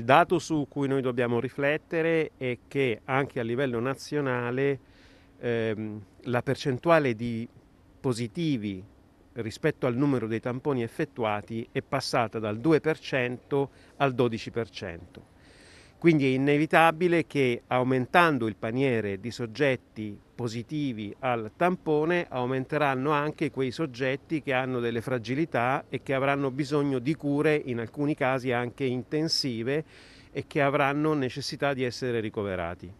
Il dato su cui noi dobbiamo riflettere è che anche a livello nazionale ehm, la percentuale di positivi rispetto al numero dei tamponi effettuati è passata dal 2% al 12%. Quindi è inevitabile che aumentando il paniere di soggetti positivi al tampone aumenteranno anche quei soggetti che hanno delle fragilità e che avranno bisogno di cure, in alcuni casi anche intensive, e che avranno necessità di essere ricoverati.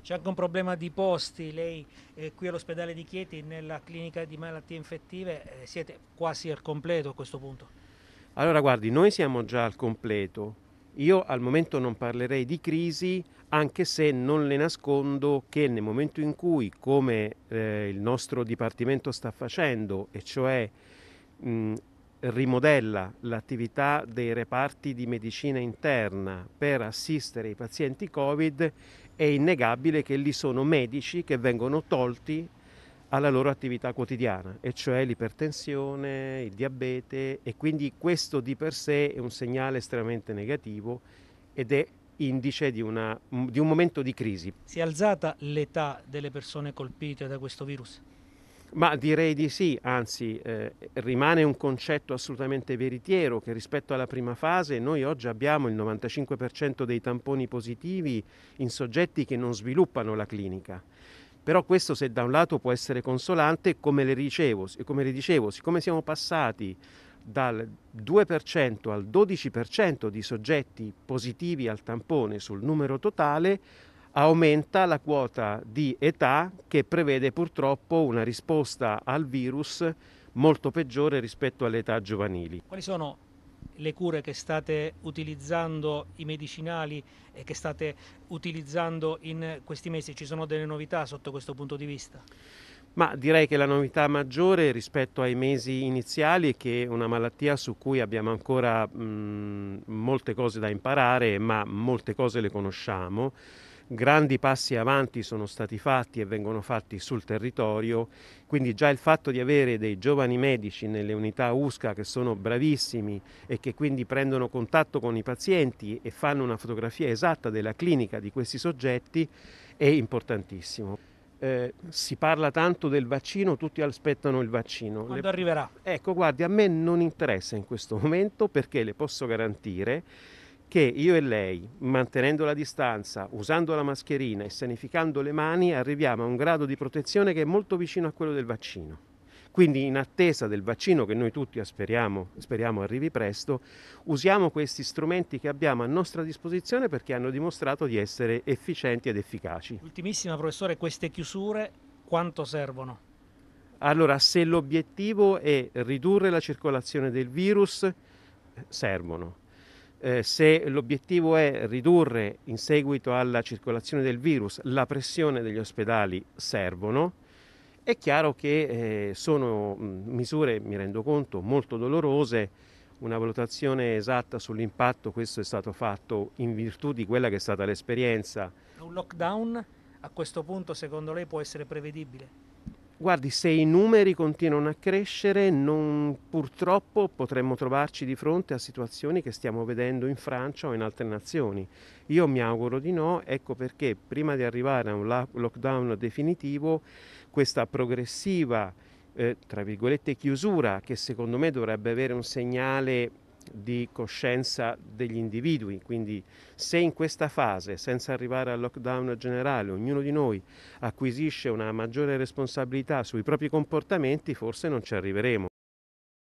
C'è anche un problema di posti, lei eh, qui all'ospedale di Chieti, nella clinica di malattie infettive, eh, siete quasi al completo a questo punto. Allora guardi, noi siamo già al completo, io al momento non parlerei di crisi, anche se non le nascondo che nel momento in cui, come eh, il nostro dipartimento sta facendo, e cioè mh, rimodella l'attività dei reparti di medicina interna per assistere i pazienti Covid, è innegabile che lì sono medici che vengono tolti alla loro attività quotidiana, e cioè l'ipertensione, il diabete e quindi questo di per sé è un segnale estremamente negativo ed è indice di, una, di un momento di crisi. Si è alzata l'età delle persone colpite da questo virus? Ma direi di sì, anzi eh, rimane un concetto assolutamente veritiero che rispetto alla prima fase noi oggi abbiamo il 95% dei tamponi positivi in soggetti che non sviluppano la clinica. Però questo se da un lato può essere consolante, come le, ricevo, come le dicevo, siccome siamo passati dal 2% al 12% di soggetti positivi al tampone sul numero totale, aumenta la quota di età che prevede purtroppo una risposta al virus molto peggiore rispetto alle età giovanili. Quali sono le cure che state utilizzando, i medicinali eh, che state utilizzando in questi mesi? Ci sono delle novità sotto questo punto di vista? Ma direi che la novità maggiore rispetto ai mesi iniziali è che è una malattia su cui abbiamo ancora mh, mm, molte cose da imparare, ma molte cose le conosciamo grandi passi avanti sono stati fatti e vengono fatti sul territorio, quindi già il fatto di avere dei giovani medici nelle unità USCA che sono bravissimi e che quindi prendono contatto con i pazienti e fanno una fotografia esatta della clinica di questi soggetti è importantissimo. Eh, si parla tanto del vaccino, tutti aspettano il vaccino. Quando le... arriverà? Ecco, guardi, a me non interessa in questo momento perché le posso garantire che io e lei, mantenendo la distanza, usando la mascherina e sanificando le mani, arriviamo a un grado di protezione che è molto vicino a quello del vaccino. Quindi in attesa del vaccino che noi tutti speriamo, speriamo arrivi presto, usiamo questi strumenti che abbiamo a nostra disposizione perché hanno dimostrato di essere efficienti ed efficaci. Ultimissima professore, queste chiusure quanto servono? Allora, se l'obiettivo è ridurre la circolazione del virus, servono eh, se l'obiettivo è ridurre in seguito alla circolazione del virus la pressione degli ospedali servono, è chiaro che eh, sono mm, misure, mi rendo conto, molto dolorose, una valutazione esatta sull'impatto questo è stato fatto in virtù di quella che è stata l'esperienza. Un lockdown a questo punto secondo lei può essere prevedibile? Guardi, se i numeri continuano a crescere, non, purtroppo potremmo trovarci di fronte a situazioni che stiamo vedendo in Francia o in altre nazioni. Io mi auguro di no, ecco perché prima di arrivare a un lockdown definitivo, questa progressiva, eh, tra virgolette, chiusura, che secondo me dovrebbe avere un segnale di coscienza degli individui, quindi se in questa fase, senza arrivare al lockdown generale, ognuno di noi acquisisce una maggiore responsabilità sui propri comportamenti, forse non ci arriveremo.